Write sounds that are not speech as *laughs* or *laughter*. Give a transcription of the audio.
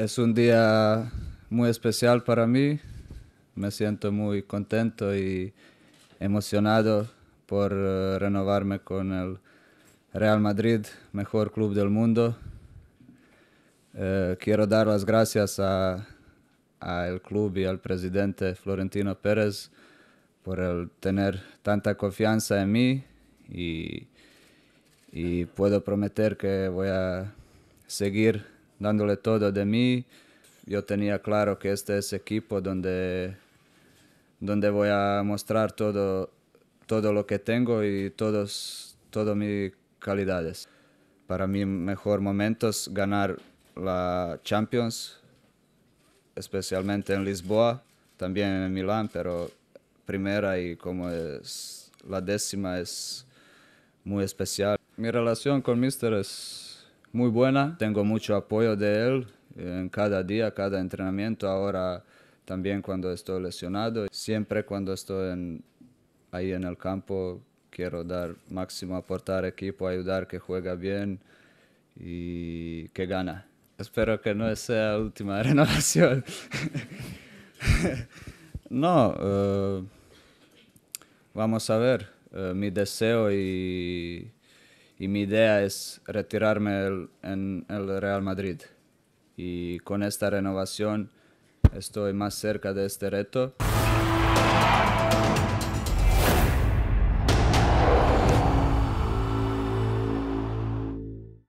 Es un día muy especial para mí. Me siento muy contento y emocionado por eh, renovarme con el Real Madrid, mejor club del mundo. Eh, quiero dar las gracias al club y al presidente Florentino Pérez por tener tanta confianza en mí y, y puedo prometer que voy a seguir dándole todo de mí. Yo tenía claro que este es equipo donde, donde voy a mostrar todo, todo lo que tengo y todos, todas mis calidades. Para mí mejor momento es ganar la Champions, especialmente en Lisboa, también en Milán, pero primera y como es la décima es muy especial. Mi relación con Mister es muy buena. Tengo mucho apoyo de él en cada día, cada entrenamiento. Ahora también cuando estoy lesionado. Siempre cuando estoy ahí en el campo quiero dar máximo, aportar equipo, ayudar que juega bien y que gana. Espero que no sea la última *laughs* renovación. *laughs* no, eh, vamos a ver. Eh, mi deseo y y mi idea es retirarme en el Real Madrid. Y con esta renovación estoy más cerca de este reto.